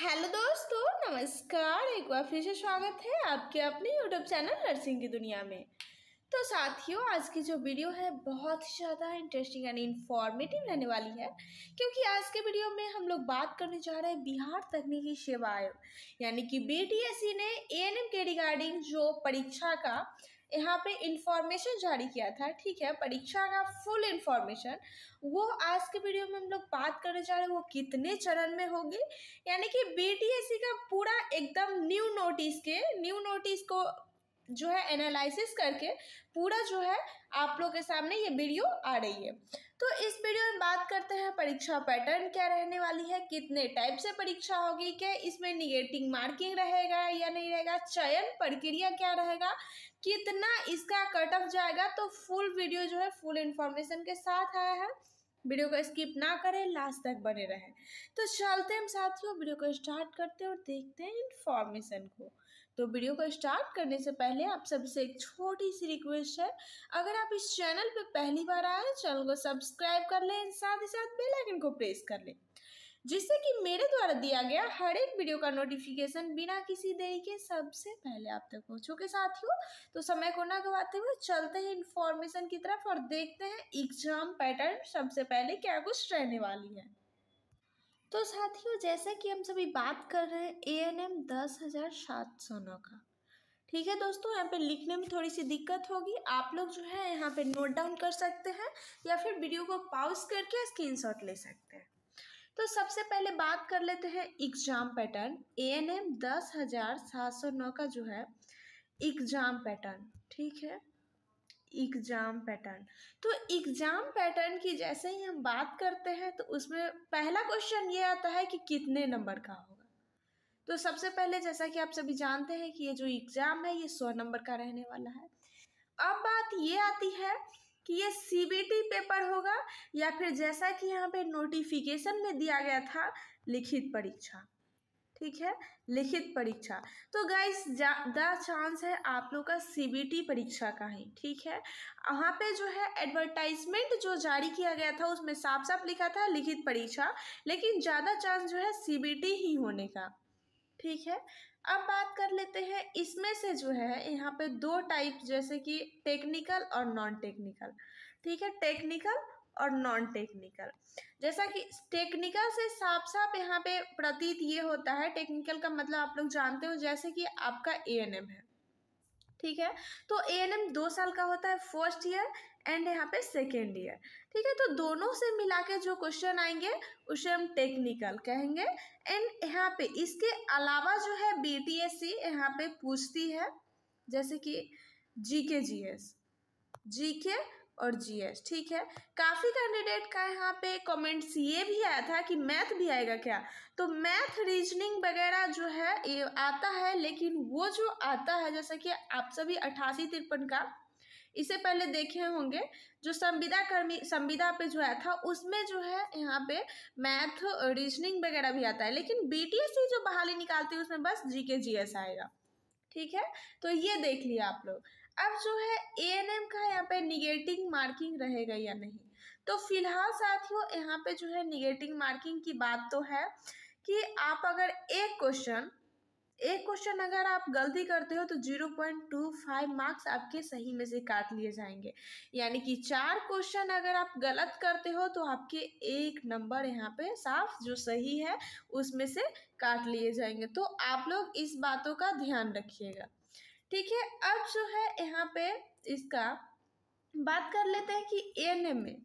hello दोस्तों नमस्कार एक बार फिर से स्वागत है आपके अपने यूट्यूब चैनल नर्सिंग की दुनिया में तो साथियों आज की जो वीडियो है बहुत ही ज़्यादा इंटरेस्टिंग एंड इन्फॉर्मेटिव रहने वाली है क्योंकि आज के वीडियो में हम लोग बात करने जा रहे हैं बिहार तकनीकी सेवा आयोग यानी कि बी e ने ए के रिगार्डिंग जो परीक्षा का यहाँ पे इंफॉर्मेशन जारी किया था ठीक है परीक्षा का फुल इंफॉर्मेशन वो आज के वीडियो में हम लोग बात करने जा रहे हैं वो कितने चरण में होगी यानी कि बी का पूरा एकदम न्यू नोटिस के न्यू नोटिस को जो है एनालिसिस करके पूरा जो है आप लोग के सामने ये वीडियो आ रही है तो इस वीडियो में बात करते हैं परीक्षा पैटर्न क्या रहने वाली है कितने टाइप से परीक्षा होगी क्या इसमें निगेटिव मार्किंग रहेगा या नहीं रहेगा चयन प्रक्रिया क्या रहेगा कितना इसका कट ऑफ जाएगा तो फुल वीडियो जो है फुल इन्फॉर्मेशन के साथ आया है वीडियो को स्किप ना करें लास्ट तक बने रहें तो चलते हम साथियों वीडियो को स्टार्ट करते हैं और देखते हैं इन्फॉर्मेशन को तो वीडियो को स्टार्ट करने से पहले आप सबसे एक छोटी सी रिक्वेस्ट है अगर आप इस चैनल पर पहली बार आए चैनल को सब्सक्राइब कर लें साथ ही साथ बेलाइकन को प्रेस कर लें जिससे कि मेरे द्वारा दिया गया हर एक वीडियो का नोटिफिकेशन बिना किसी देरी के सबसे पहले आप तक पहुँचो के साथियों तो समय को ना गवाते हुए चलते हैं इन्फॉर्मेशन की तरफ और देखते हैं एग्जाम पैटर्न सबसे पहले क्या कुछ रहने वाली है तो साथियों जैसे कि हम सभी बात कर रहे हैं ए एन एम दस हज़ार सात सौ नौ का ठीक है दोस्तों यहाँ पे लिखने में थोड़ी सी दिक्कत होगी आप लोग जो है यहाँ पे नोट डाउन कर सकते हैं या फिर वीडियो को पॉज करके स्क्रीनशॉट ले सकते हैं तो सबसे पहले बात कर लेते हैं exam pattern A N M दस हज़ार सात सौ नौ का जो है एग्ज़ाम पैटर्न ठीक है एग्ज़ाम पैटर्न तो एग्ज़ाम पैटर्न की जैसे ही हम बात करते हैं तो उसमें पहला क्वेश्चन ये आता है कि कितने नंबर का होगा तो सबसे पहले जैसा कि आप सभी जानते हैं कि ये जो एग्ज़ाम है ये सौ नंबर का रहने वाला है अब बात ये आती है कि ये सीबीटी पेपर होगा या फिर जैसा कि यहाँ पे नोटिफिकेशन में दिया गया था लिखित परीक्षा ठीक है लिखित परीक्षा तो गाइस ज़्यादा चांस है आप लोग का सीबीटी परीक्षा का ही ठीक है वहाँ पे जो है एडवर्टाइजमेंट जो जारी किया गया था उसमें साफ साफ लिखा था लिखित परीक्षा लेकिन ज़्यादा चांस जो है सीबीटी ही होने का ठीक है अब बात कर लेते हैं इसमें से जो है यहाँ पे दो टाइप जैसे कि टेक्निकल और नॉन टेक्निकल ठीक है टेक्निकल और नॉन टेक्निकल जैसा कि टेक्निकल से साफ साफ यहाँ पे प्रतीत ये होता है टेक्निकल का मतलब आप लोग जानते हो जैसे कि आपका ए एन एम है ठीक है तो ए एन एम दो साल का होता है फर्स्ट ईयर एंड यहाँ पे सेकेंड ईयर ठीक है तो दोनों से मिला के जो क्वेश्चन आएंगे उसे हम टेक्निकल कहेंगे एंड यहाँ पे इसके अलावा जो है बी टी एस सी यहाँ पे पूछती है जैसे कि जी के जी एस जी के और एस ठीक है काफ़ी कैंडिडेट का यहाँ पे कमेंट्स ये भी आया था कि मैथ भी आएगा क्या तो मैथ रीजनिंग वगैरह जो है ये आता है लेकिन वो जो आता है जैसा कि आप सभी अठासी तिरपन का इसे पहले देखे होंगे जो संविदा कर्मी संविदा पे जो आया था उसमें जो है यहाँ पे मैथ रीजनिंग वगैरह भी आता है लेकिन बीटीएससी e जो बहाली निकालती है उसमें बस जीके एस आएगा ठीक है तो ये देख लिया आप लोग अब जो है ए एन एम का यहाँ पे निगेटिव मार्किंग रहेगा या नहीं तो फिलहाल साथियों यहाँ पे जो है निगेटिव मार्किंग की बात तो है कि आप अगर एक क्वेश्चन एक क्वेश्चन अगर आप गलती करते हो तो zero point two five marks आपके सही में से काट लिए जाएंगे यानी कि चार क्वेश्चन अगर आप गलत करते हो तो आपके एक नंबर यहाँ पे साफ जो सही है उसमें से काट लिए जाएंगे तो आप लोग इस बातों का ध्यान रखिएगा ठीक है अब जो है यहाँ पे इसका बात कर लेते हैं कि एन में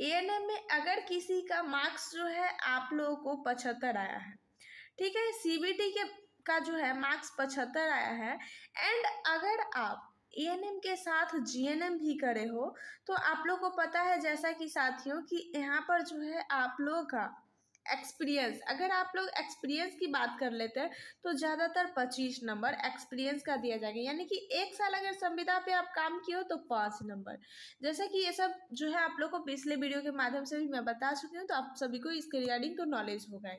ए एन एम में अगर किसी का मार्क्स जो है आप लोगों को पचहत्तर आया है ठीक है सी बी टी के का जो है मार्क्स पचहत्तर आया है एंड अगर आप ए एन एम के साथ जी एन एम भी करे हो तो आप लोग को पता है जैसा कि साथियों कि यहाँ पर जो है आप लोगों का एक्सपीरियंस अगर आप लोग एक्सपीरियंस की बात कर लेते हैं तो ज़्यादातर पच्चीस नंबर एक्सपीरियंस का दिया जाएगा यानी कि एक साल अगर संविदा पे आप काम किए हो तो पाँच नंबर जैसे कि ये सब जो है आप लोग को पिछले वीडियो के माध्यम से भी मैं बता चुकी हूँ तो आप सभी को इसके रिगार्डिंग तो नॉलेज होगा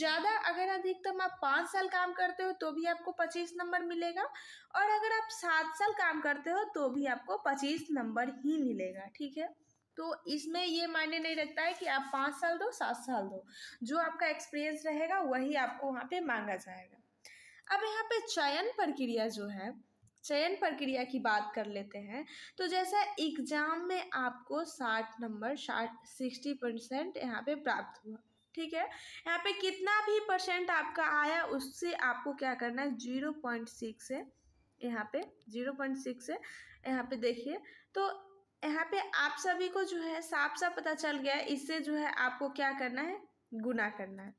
ज़्यादा अगर अधिकतम आप पाँच साल काम करते हो तो भी आपको पच्चीस नंबर मिलेगा और अगर आप सात साल काम करते हो तो भी आपको पच्चीस नंबर ही मिलेगा ठीक है तो इसमें ये मायने नहीं रखता है कि आप पाँच साल दो सात साल दो जो आपका एक्सपीरियंस रहेगा वही आपको वहाँ पे मांगा जाएगा अब यहाँ पे चयन प्रक्रिया जो है चयन प्रक्रिया की बात कर लेते हैं तो जैसा एग्ज़ाम में आपको साठ नंबर साठ सिक्सटी परसेंट यहाँ पे प्राप्त हुआ ठीक है यहाँ पे कितना भी परसेंट आपका आया उससे आपको क्या करना है जीरो पॉइंट सिक्स है यहाँ पे जीरो पॉइंट सिक्स है यहाँ पे देखिए तो पे आप सभी को जो है साफ साफ पता चल गया है इससे जो है आपको क्या करना है गुना करना है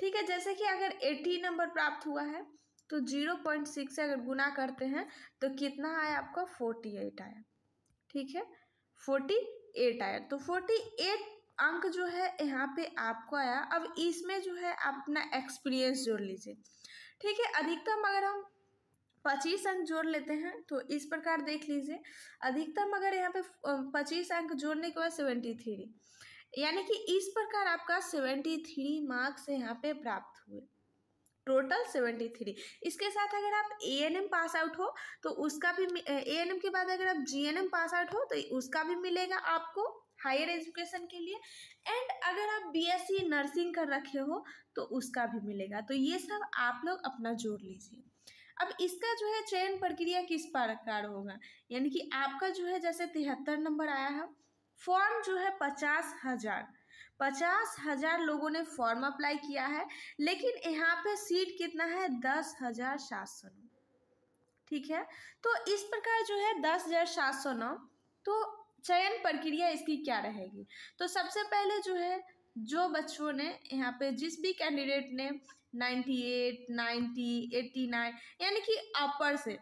ठीक है जैसे कि अगर एटी नंबर प्राप्त हुआ है तो जीरो पॉइंट सिक्स से अगर गुना करते हैं तो कितना आया आपका फोर्टी एट आया ठीक है फोर्टी एट आया तो फोर्टी एट अंक जो है यहाँ पे आपको आया अब इसमें जो है आप अपना एक्सपीरियंस जोड़ लीजिए ठीक है अधिकतम अगर हम पच्चीस अंक जोड़ लेते हैं तो इस प्रकार देख लीजिए अधिकतम अगर यहाँ पे पच्चीस अंक जोड़ने के बाद सेवेंटी थ्री यानी कि इस प्रकार आपका सेवेंटी थ्री मार्क्स यहाँ पे प्राप्त हुए टोटल सेवेंटी थ्री इसके साथ अगर आप A N M pass out हो तो उसका भी ए एन एम के बाद अगर आप G N M pass out हो तो उसका भी मिलेगा आपको हायर एजुकेशन के लिए एंड अगर आप बीएससी e नर्सिंग कर रखे हो तो उसका भी मिलेगा तो ये सब आप लोग अपना जोड़ लीजिए अब इसका जो है चयन प्रक्रिया किस प्रकार होगा यानी कि आपका जो है जैसे तिहत्तर नंबर आया है फॉर्म जो है पचास हजार पचास हजार लोगों ने फॉर्म अप्लाई किया है लेकिन यहाँ पे सीट कितना है दस हजार सात सौ नौ ठीक है तो इस प्रकार जो है दस हजार सात सौ नौ तो चयन प्रक्रिया इसकी क्या रहेगी तो सबसे पहले जो है जो बच्चों ने यहाँ पे जिस भी कैंडिडेट ने 98, 90, 89 यानी कि अपर से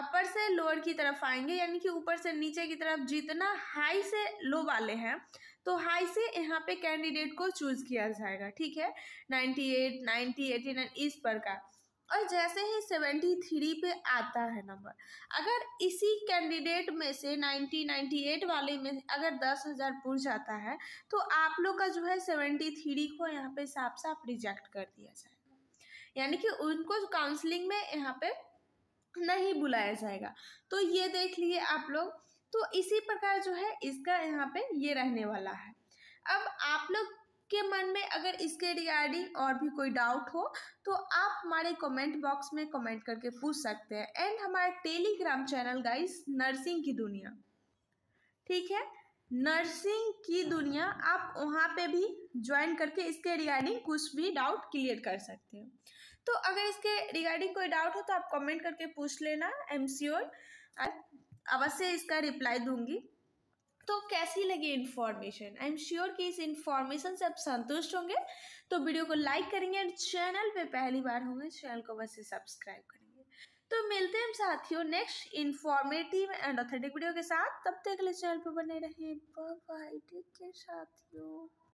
अपर से लोअर की तरफ आएंगे यानी कि ऊपर से नीचे की तरफ जितना हाई से लो वाले हैं तो हाई से यहाँ पे कैंडिडेट को चूज़ किया जाएगा ठीक है 98, 90, 89 इस प्रकार और जैसे ही सेवेंटी थ्री पे आता है नंबर अगर इसी कैंडिडेट में से नाइन्टी नाइन्टी एट वाले में अगर दस हज़ार पूछ जाता है तो आप लोग का जो है सेवेंटी थ्री को यहाँ पे साफ साफ रिजेक्ट कर दिया जाएगा यानी कि उनको काउंसलिंग में यहाँ पे नहीं बुलाया जाएगा तो ये देख लिए आप लोग तो इसी प्रकार जो है इसका यहाँ पे ये रहने वाला है अब आप लोग के मन में अगर इसके रिगार्डिंग और भी कोई डाउट हो तो आप हमारे कमेंट बॉक्स में कमेंट करके पूछ सकते हैं एंड हमारा टेलीग्राम चैनल गाइस नर्सिंग की दुनिया ठीक है नर्सिंग की दुनिया आप वहाँ पे भी ज्वाइन करके इसके रिगार्डिंग कुछ भी डाउट क्लियर कर सकते हैं तो अगर इसके रिगार्डिंग कोई डाउट हो तो आप कमेंट करके पूछ लेना आई एम श्योर अवश्य इसका रिप्लाई दूंगी तो कैसी लगी इन्फॉर्मेशन आई एम श्योर कि इस इन्फॉर्मेशन से आप संतुष्ट होंगे तो वीडियो को लाइक करेंगे और चैनल पे पहली बार होंगे चैनल को वैसे सब्सक्राइब करेंगे तो मिलते हैं हम साथियों next informative and authentic video के साथ तब तक के चैनल पर बने रहें बाय टेक केयर साथियों